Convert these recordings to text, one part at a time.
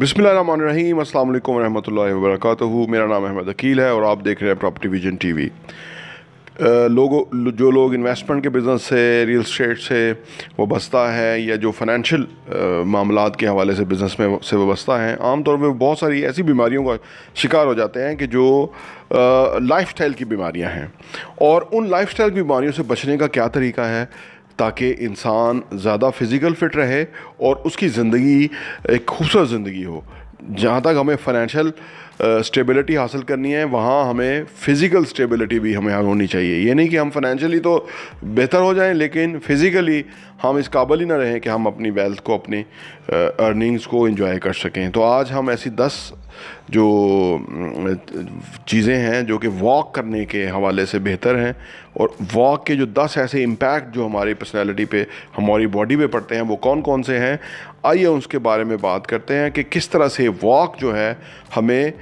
बिसमीम असल वरहमत मेरा नाम अहमद अकील है और आप देख रहे हैं प्रॉपर्टी विजन टी वी लोगों जो लोग इन्वेस्टमेंट के बिज़नेस से रियल स्टेट से वस्ता है या जो फाइनेंशियल मामला के हवाले से बिज़नेस में से वस्ता हैं आम तौर पर बहुत सारी ऐसी बीमारियों का शिकार हो जाते हैं कि जो लाइफ स्टाइल की बीमारियाँ हैं और उन लाइफ स्टाइल बीमारियों से बचने का क्या तरीका है ताकि इंसान ज़्यादा फ़िज़िकल फ़िट रहे और उसकी ज़िंदगी एक खूबसूरत ज़िंदगी हो जहाँ तक हमें फाइनेंशियल स्टेबिलिटी हासिल करनी है वहाँ हमें फ़िज़िकल स्टेबिलिटी भी हमें होनी चाहिए ये नहीं कि हम फाइनेंशियली तो बेहतर हो जाएं लेकिन फ़िज़िकली हम इस काबिल ही ना रहें कि हम अपनी वेल्थ को अपनी अर्निंग्स को इंजॉय कर सकें तो आज हम ऐसी दस जो चीज़ें हैं जो कि वॉक करने के हवाले से बेहतर हैं और वॉक के जो दस ऐसे इम्पैक्ट जो हमारी पर्सनैलिटी पे हमारी बॉडी पे पड़ते हैं वो कौन कौन से हैं आइए उसके बारे में बात करते हैं कि किस तरह से वॉक जो है हमें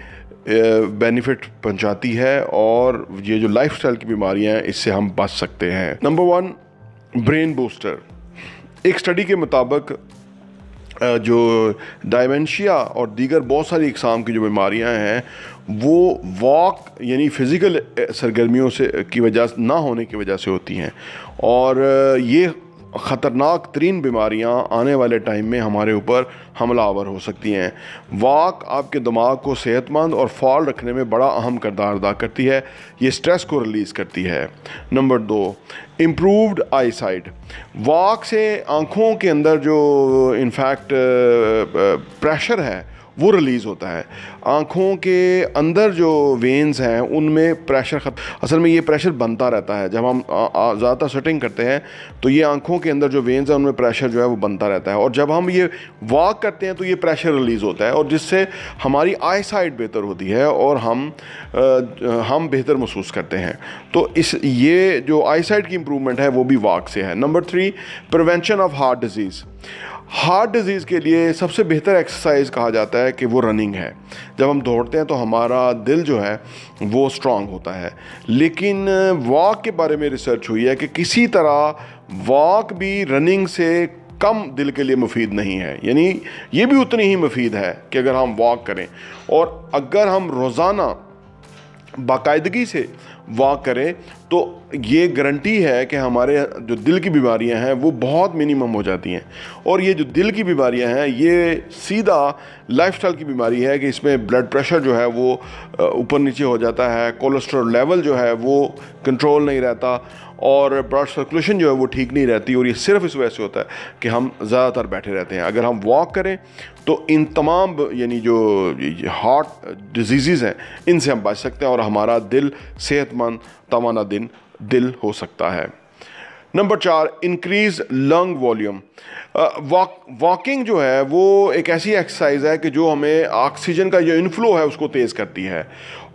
बेनिफिट पहुंचाती है और ये जो लाइफस्टाइल की बीमारियां हैं इससे हम बच सकते हैं नंबर वन ब्रेन बूस्टर एक स्टडी के मुताबिक जो डायमेंशिया और दीगर बहुत सारी इकसाम की जो बीमारियाँ हैं वो वॉक यानी फ़िज़िकल सरगर्मियों से की वजह ना होने की वजह से होती हैं और ये ख़तरनाक तरीन बीमारियाँ आने वाले टाइम में हमारे ऊपर हमलावर हो सकती हैं वाक आपके दिमाग को सेहतमंद और फॉल रखने में बड़ा अहम करदार अदा करती है ये स्ट्रेस को रिलीज़ करती है नंबर दो इम्प्रूव्ड आई साइड वाक से आँखों के अंदर जो इनफैक्ट प्रेशर है वो रिलीज़ होता है आँखों के अंदर जो वेंस हैं उनमें प्रेशर खत्म असल में ये प्रेशर बनता रहता है जब हम ज़्यादातर सेटिंग करते हैं तो ये आँखों के अंदर जो वेंस हैं उनमें प्रेशर जो है वो बनता रहता है और जब हम ये वॉक करते हैं तो ये प्रेशर रिलीज़ होता है और जिससे हमारी आई साइड बेहतर होती है और हम आ, हम बेहतर महसूस करते हैं तो इस ये जो आई साइड की इम्प्रूवमेंट है वो भी वाक से है number three prevention of heart disease heart disease के लिए सबसे बेहतर एक्सरसाइज कहा जाता है कि वो रनिंग है जब हम दौड़ते हैं तो हमारा दिल जो है वो स्ट्रांग होता है लेकिन वॉक के बारे में रिसर्च हुई है कि किसी तरह वॉक भी रनिंग से कम दिल के लिए मुफीद नहीं है यानी ये भी उतनी ही मुफीद है कि अगर हम वॉक करें और अगर हम रोज़ाना बाकायदगी से वॉक करें तो ये गारंटी है कि हमारे जो दिल की बीमारियां हैं वो बहुत मिनिमम हो जाती हैं और ये जो दिल की बीमारियां हैं ये सीधा लाइफस्टाइल की बीमारी है कि इसमें ब्लड प्रेशर जो है वो ऊपर नीचे हो जाता है कोलेस्ट्रॉल लेवल जो है वो कंट्रोल नहीं रहता और ब्लड सर्कुलेशन जो है वो ठीक नहीं रहती और ये सिर्फ इस वजह से होता है कि हम ज़्यादातर बैठे रहते हैं अगर हम वॉक करें तो इन तमाम यानी जो हार्ट डिजीज़ हैं इनसे हम बच सकते हैं और हमारा दिल सेहतमंद सेहतमंद तोाना दिन दिल हो सकता है नंबर चार इंक्रीज लंग वॉल्यूम वॉकिंग जो है वो एक ऐसी एक्सरसाइज है कि जो हमें ऑक्सीजन का जो इनफ्लो है उसको तेज़ करती है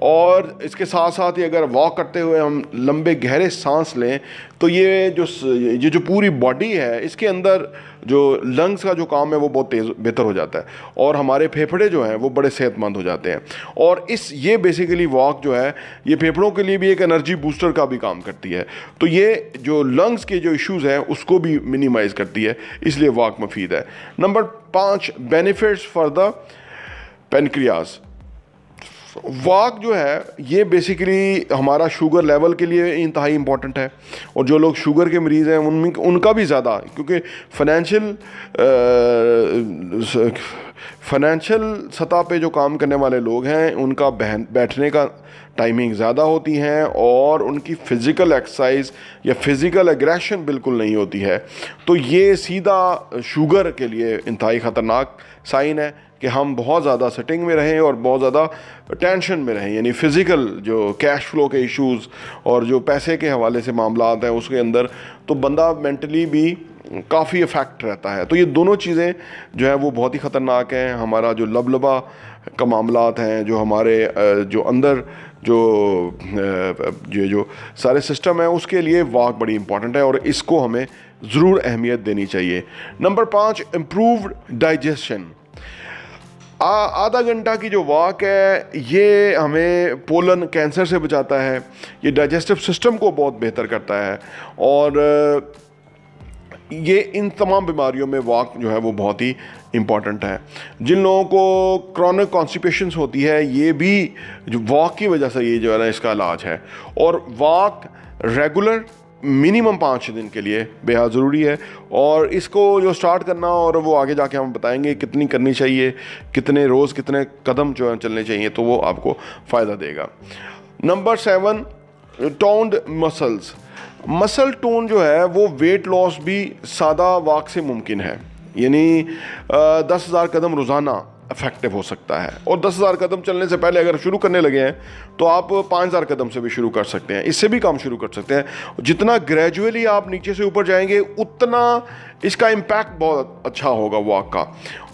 और इसके साथ साथ ही अगर वॉक करते हुए हम लंबे गहरे सांस लें तो ये जो ये जो पूरी बॉडी है इसके अंदर जो लंग्स का जो काम है वो बहुत तेज़ बेहतर हो जाता है और हमारे फेफड़े जो हैं वो बड़े सेहतमंद हो जाते हैं और इस ये बेसिकली वॉक जो है ये फेफड़ों के लिए भी एक एनर्जी बूस्टर का भी काम करती है तो ये जो लंग्स के जो इश्यूज़ हैं उसको भी मिनिमाइज़ करती है इसलिए वॉक मफीद है नंबर पाँच benefits for the pancreas walk जो है ये बेसिकली हमारा शुगर लेवल के लिए इंतहाई इम्पॉर्टेंट है और जो लोग शुगर के मरीज़ हैं उनमें उनका भी ज़्यादा क्योंकि फाइनेंशियल फाइनेंशियल सतह पे जो काम करने वाले लोग हैं उनका बहन बैठने का टाइमिंग ज़्यादा होती हैं और उनकी फ़िज़िकल एक्सरसाइज या फ़िज़िकल एग्रेशन बिल्कुल नहीं होती है तो ये सीधा शुगर के लिए इंतहाई ख़तरनाक साइन है कि हम बहुत ज़्यादा सेटिंग में रहें और बहुत ज़्यादा टेंशन में रहें यानी फ़िज़िकल जो कैश फ्लो के इश्यूज और जो पैसे के हवाले से मामला हैं उसके अंदर तो बंदा मेंटली भी काफ़ी इफ़ेक्ट रहता है तो ये दोनों चीज़ें जो है वो बहुत ही ख़तरनाक हैं हमारा जो लबलबा का मामला हैं जो हमारे जो अंदर जो ये जो सारे सिस्टम है उसके लिए वाक बड़ी इंपॉर्टेंट है और इसको हमें ज़रूर अहमियत देनी चाहिए नंबर पाँच इम्प्रूव डाइजेशन आधा घंटा की जो वाक है ये हमें पोलन कैंसर से बचाता है ये डाइजेस्टिव सिस्टम को बहुत बेहतर करता है और ये इन तमाम बीमारियों में वॉक जो है वो बहुत ही इम्पॉर्टेंट है जिन लोगों को क्रॉनिक कॉन्स्टिपेशन होती है ये भी जो वॉक की वजह से ये जो है ना इसका इलाज है और वॉक रेगुलर मिनिमम पाँच दिन के लिए बेहद ज़रूरी है और इसको जो स्टार्ट करना और वो आगे जाके हम बताएंगे कितनी करनी चाहिए कितने रोज़ कितने कदम जो है चलने चाहिए तो वो आपको फ़ायदा देगा number seven toned muscles muscle tone जो है वो वेट लॉस भी सादा वाक से मुमकिन है यानी दस हज़ार कदम रोज़ाना इफेक्टिव हो सकता है और दस हज़ार कदम चलने से पहले अगर शुरू करने लगे हैं तो आप पाँच हज़ार कदम से भी शुरू कर सकते हैं इससे भी काम शुरू कर सकते हैं जितना ग्रेजुअली आप नीचे से ऊपर जाएंगे उतना इसका इम्पैक्ट बहुत अच्छा होगा वॉक का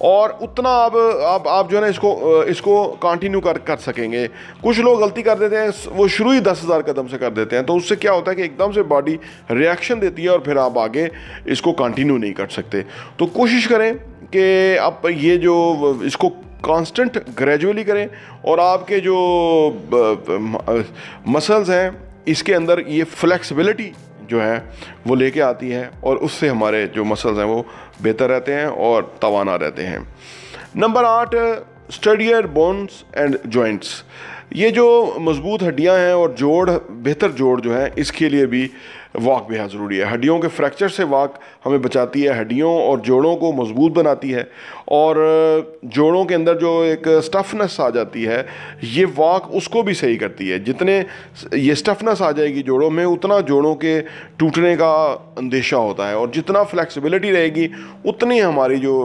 और उतना आप आप आप जो है ना इसको इसको कंटिन्यू कर कर सकेंगे कुछ लोग गलती कर देते हैं वो शुरू ही दस हज़ार कदम से कर देते हैं तो उससे क्या होता है कि एकदम से बॉडी रिएक्शन देती है और फिर आप आगे इसको कंटिन्यू नहीं कर सकते तो कोशिश करें कि आप ये जो इसको कांस्टेंट ग्रेजुअली करें और आपके जो मसल्स हैं इसके अंदर ये फ्लेक्सिबिलिटी जो है वो लेके आती है और उससे हमारे जो मसल्स हैं वो बेहतर रहते हैं और तवाना रहते हैं नंबर आठ स्टडियर बोन्स एंड जॉइंट्स ये जो मज़बूत हड्डियाँ हैं और जोड़ बेहतर जोड़ जो है इसके लिए भी वॉक बेहद ज़रूरी है हड्डियों के फ्रैक्चर से वॉक हमें बचाती है हड्डियों और जोड़ों को मज़बूत बनाती है और जोड़ों के अंदर जो एक स्टफनेस आ जाती है ये वॉक उसको भी सही करती है जितने ये स्टफनेस आ जाएगी जोड़ों में उतना जोड़ों के टूटने का अंदेशा होता है और जितना फ्लैक्सीबिलिटी रहेगी उतनी हमारी जो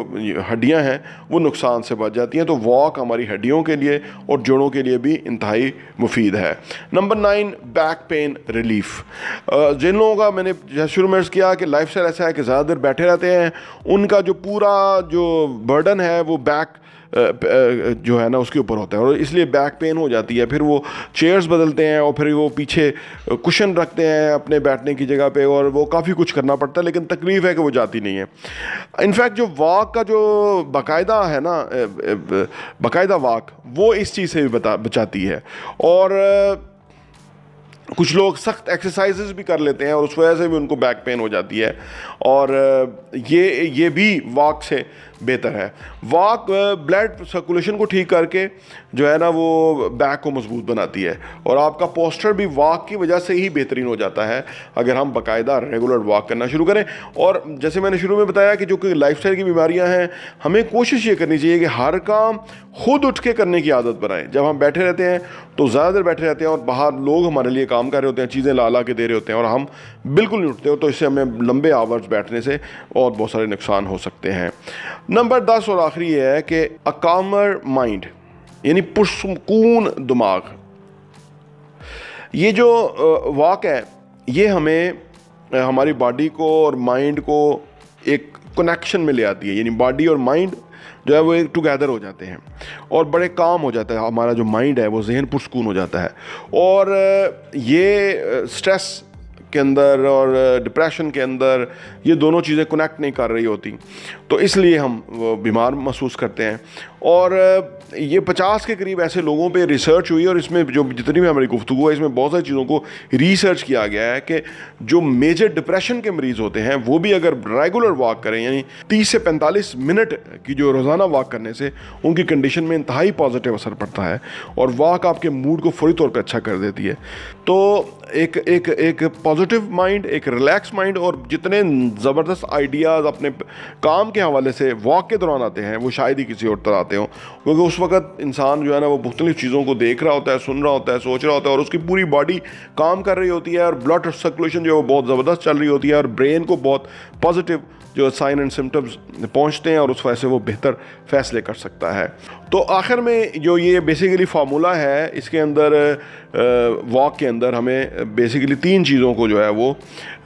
हड्डियाँ हैं वो नुकसान से बच जाती हैं तो वॉक हमारी हड्डियों के लिए और जोड़ों के लिए भी इंतहाई मुफीद है number nine back pain relief जिन लोगों का मैंने जैसे शुरू में किया कि लाइफ ऐसा है कि ज़्यादा देर बैठे रहते हैं उनका जो पूरा जो बर्डन है वो बैक जो है ना उसके ऊपर होता है और इसलिए बैक पेन हो जाती है फिर वो चेयर्स बदलते हैं और फिर वो पीछे कुशन रखते हैं अपने बैठने की जगह पे और वो काफ़ी कुछ करना पड़ता है लेकिन तकलीफ है कि वो जाती नहीं है इनफैक्ट जो वाक का जो बाकायदा है ना बाकायदा वाक वो इस चीज़ से भी बता बचाती है और कुछ लोग सख्त एक्सरसाइजेज भी कर लेते हैं और उस वजह से भी उनको बैक पेन हो जाती है और ये ये भी वॉक से बेहतर है वॉक ब्लड सर्कुलेशन को ठीक करके जो है ना वो बैक को मजबूत बनाती है और आपका पोस्टर भी वॉक की वजह से ही बेहतरीन हो जाता है अगर हम बाकायदा रेगुलर वॉक करना शुरू करें और जैसे मैंने शुरू में बताया कि जो कि लाइफ की बीमारियाँ हैं हमें कोशिश ये करनी चाहिए कि हर काम खुद उठ के करने की आदत बनाएं जब हम बैठे रहते हैं तो ज़्यादातर बैठे रहते हैं और बाहर लोग हमारे लिए काम कर रहे होते हैं चीज़ें ला ला के दे रहे होते हैं और हम बिल्कुल नहीं उठते हो तो इससे हमें लंबे आवर्स बैठने से और बहुत सारे नुकसान हो सकते हैं नंबर दस और आखिरी ये है कि अकामर माइंड यानी पुरसकून दिमाग ये जो वाक है ये हमें हमारी बॉडी को और माइंड को एक कनेक्शन में ले आती है यानी बॉडी और माइंड जो है वो एक टुगेदर हो जाते हैं और बड़े काम हो जाता है हमारा जो माइंड है वो जहन पुरसकून हो जाता है और ये स्ट्रेस के अंदर और डिप्रेशन के अंदर ये दोनों चीज़ें कनेक्ट नहीं कर रही होती तो इसलिए हम बीमार महसूस करते हैं और ये पचास के करीब ऐसे लोगों पे रिसर्च हुई और इसमें जो जितनी भी हमारी गुफ्तु है इसमें बहुत सारी चीज़ों को रिसर्च किया गया है कि जो मेजर डिप्रेशन के मरीज़ होते हैं वो भी अगर रेगुलर वॉक करें यानी तीस से पैंतालीस मिनट की जो रोज़ाना वॉक करने से उनकी कंडीशन में इंतहाई पॉजिटिव असर पड़ता है और वॉक आपके मूड को फौरी तौर पर अच्छा कर देती है तो एक एक एक पॉजिटिव माइंड एक रिलैक्स माइंड और जितने ज़बरदस्त आइडियाज़ अपने काम के हवाले से वॉक के दौरान आते हैं वो शायद ही किसी और तरह आते हों क्योंकि उस वक्त इंसान जो है ना वो मुख्तलिफ चीज़ों को देख रहा होता है सुन रहा होता है सोच रहा होता है और उसकी पूरी बॉडी काम कर रही होती है और ब्लड सर्कुलेशन जो है वो बहुत ज़बरदस्त चल रही होती है और ब्रेन को बहुत पॉजिटिव जो साइन एंड सिम्टम्स पहुँचते हैं और उस वजह से वो बेहतर फैसले कर सकता है तो आखिर में जो ये बेसिकली फार्मूला है इसके अंदर वॉक के अंदर हमें बेसिकली तीन चीज़ों को जो है वो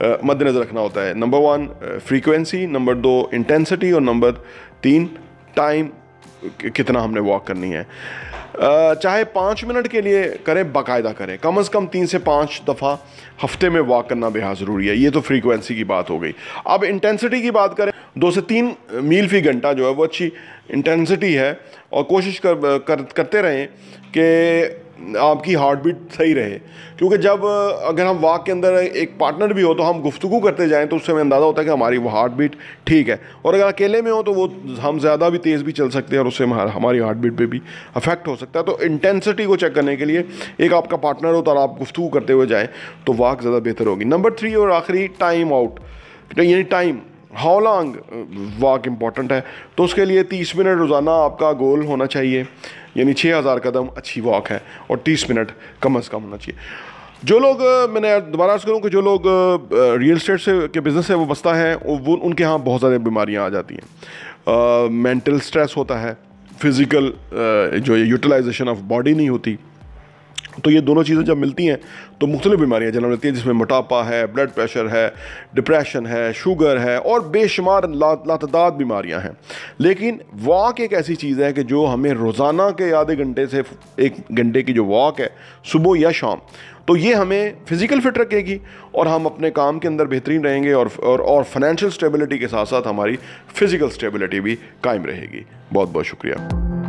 मद्देनज़र रखना होता है नंबर वन फ्रीक्वेंसी नंबर दो इंटेंसिटी और नंबर तीन टाइम कितना हमने वॉक करनी है चाहे पाँच मिनट के लिए करें बाकायदा करें कम अज़ कम तीन से पाँच दफ़ा हफ्ते में वॉक करना बेहद ज़रूरी है ये तो फ्रीक्वेंसी की बात हो गई अब इंटेंसिटी की बात करें दो से तीन मील फी घंटा जो है वो अच्छी इंटेंसिटी है और कोशिश कर, कर करते रहें कि आपकी हार्ट बीट सही रहे क्योंकि जब अगर हम वाक के अंदर एक पार्टनर भी हो तो हम गुफ्तु करते जाएँ तो उससे हमें अंदाज़ा होता है कि हमारी हार्ट बीट ठीक है और अगर अकेले में हो तो वो हम ज़्यादा भी तेज़ भी चल सकते हैं और उससे हमारी हार्ट बीट पर भी अफेक्ट हो सकता है तो इंटेंसिटी को चेक करने के लिए एक आपका पार्टनर हो तो आप गुफ्तु करते हुए जाएँ तो वाक ज़्यादा बेहतर होगी नंबर थ्री और आखिरी टाइम आउट तो यानी time how long walk important है तो उसके लिए तीस मिनट रोज़ाना आपका गोल होना चाहिए यानी 6000 कदम अच्छी वॉक है और 30 मिनट कम अज़ कम होना चाहिए जो लोग मैंने दोबारा अर्ज़ करूँ कि जो लोग रियल स्टेट से के बिज़नेस से वो बसता है वो उनके यहाँ बहुत सारी बीमारियाँ आ जाती हैं मेंटल स्ट्रेस होता है फिज़िकल जो यूटिलाइजेशन ऑफ बॉडी नहीं होती तो ये दोनों चीज़ें जब मिलती हैं तो मुख्तलिफ बीमारियाँ जन्म लेती हैं जिसमें मोटापा है ब्लड प्रेशर है डिप्रेशन है शुगर है और बेशुमार ला, लातदाद बीमारियाँ हैं लेकिन वॉक एक ऐसी चीज़ है कि जो हमें रोज़ाना के आधे घंटे से एक घंटे की जो वॉक है सुबह या शाम तो ये हमें फ़िज़िकल फिट रखेगी और हम अपने काम के अंदर बेहतरीन रहेंगे और और, और फाइनेंशियल स्टेबिलिटी के साथ साथ हमारी फ़िज़िकल स्टेबिलिटी भी कायम रहेगी बहुत बहुत शुक्रिया